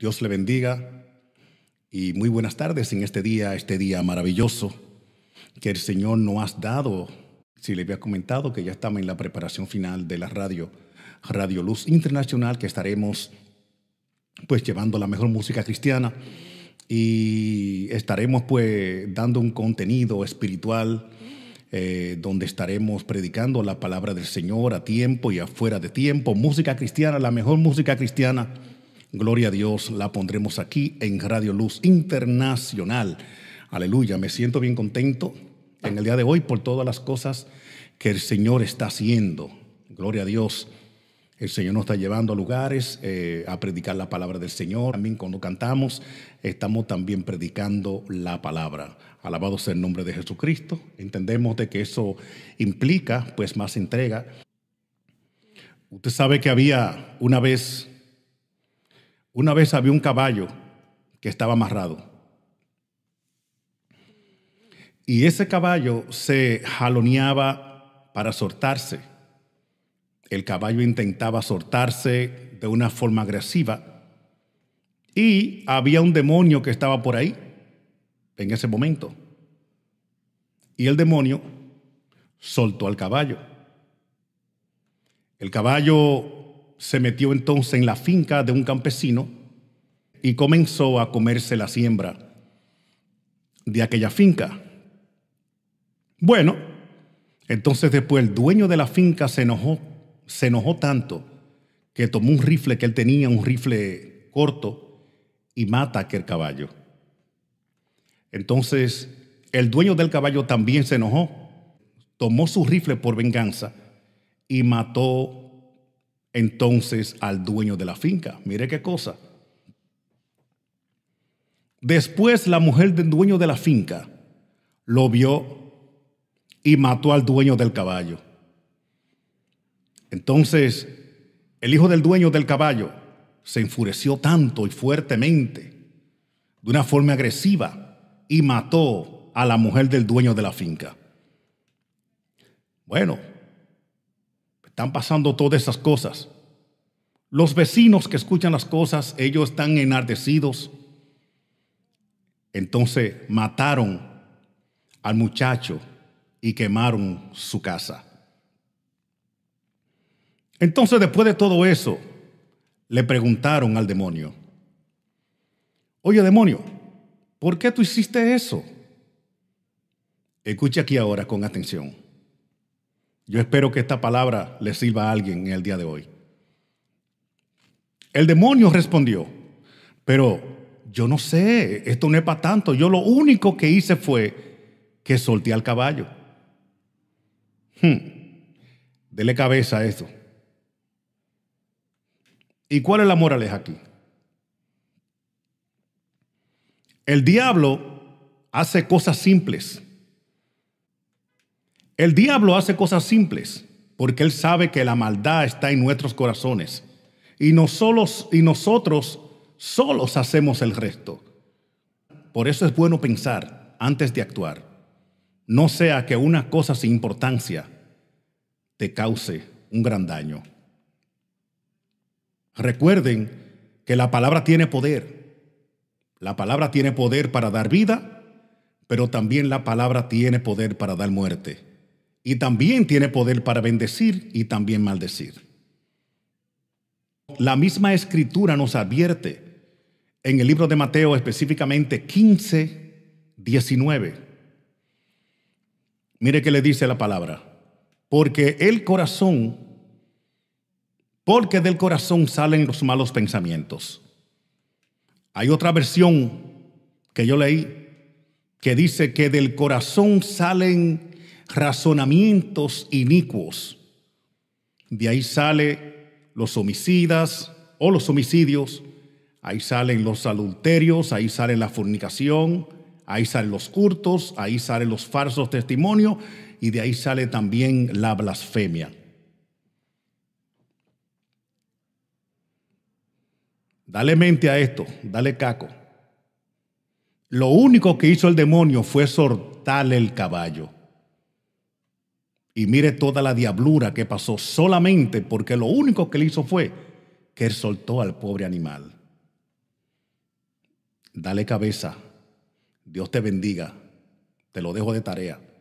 Dios le bendiga y muy buenas tardes en este día, este día maravilloso que el Señor nos ha dado. Si le había comentado que ya estamos en la preparación final de la radio, Radio Luz Internacional, que estaremos pues llevando la mejor música cristiana y estaremos pues dando un contenido espiritual eh, donde estaremos predicando la palabra del Señor a tiempo y afuera de tiempo, música cristiana, la mejor música cristiana Gloria a Dios, la pondremos aquí en Radio Luz Internacional. Aleluya, me siento bien contento en el día de hoy por todas las cosas que el Señor está haciendo. Gloria a Dios. El Señor nos está llevando a lugares eh, a predicar la palabra del Señor. También cuando cantamos, estamos también predicando la palabra. Alabado sea el nombre de Jesucristo. Entendemos de que eso implica pues más entrega. Usted sabe que había una vez una vez había un caballo que estaba amarrado. Y ese caballo se jaloneaba para soltarse. El caballo intentaba soltarse de una forma agresiva. Y había un demonio que estaba por ahí en ese momento. Y el demonio soltó al caballo. El caballo se metió entonces en la finca de un campesino y comenzó a comerse la siembra de aquella finca. Bueno, entonces después el dueño de la finca se enojó, se enojó tanto que tomó un rifle que él tenía, un rifle corto, y mata a aquel caballo. Entonces el dueño del caballo también se enojó, tomó su rifle por venganza y mató entonces al dueño de la finca. Mire qué cosa. Después la mujer del dueño de la finca lo vio y mató al dueño del caballo. Entonces el hijo del dueño del caballo se enfureció tanto y fuertemente, de una forma agresiva, y mató a la mujer del dueño de la finca. Bueno, están pasando todas esas cosas. Los vecinos que escuchan las cosas, ellos están enardecidos. Entonces mataron al muchacho y quemaron su casa. Entonces después de todo eso, le preguntaron al demonio, oye demonio, ¿por qué tú hiciste eso? Escucha aquí ahora con atención. Yo espero que esta palabra le sirva a alguien en el día de hoy. El demonio respondió, pero yo no sé, esto no es para tanto. Yo lo único que hice fue que solté al caballo. Hmm. Dele cabeza a esto. ¿Y cuál es la moraleja aquí? El diablo hace cosas simples el diablo hace cosas simples porque él sabe que la maldad está en nuestros corazones y, y nosotros solos hacemos el resto. Por eso es bueno pensar antes de actuar. No sea que una cosa sin importancia te cause un gran daño. Recuerden que la palabra tiene poder. La palabra tiene poder para dar vida, pero también la palabra tiene poder para dar muerte y también tiene poder para bendecir y también maldecir. La misma escritura nos advierte en el libro de Mateo específicamente 15, 19. Mire que le dice la palabra. Porque el corazón, porque del corazón salen los malos pensamientos. Hay otra versión que yo leí que dice que del corazón salen razonamientos inicuos. De ahí sale los homicidas o los homicidios, ahí salen los adulterios, ahí sale la fornicación, ahí salen los curtos, ahí salen los falsos testimonios y de ahí sale también la blasfemia. Dale mente a esto, dale caco. Lo único que hizo el demonio fue sortarle el caballo. Y mire toda la diablura que pasó solamente porque lo único que le hizo fue que él soltó al pobre animal. Dale cabeza. Dios te bendiga. Te lo dejo de tarea.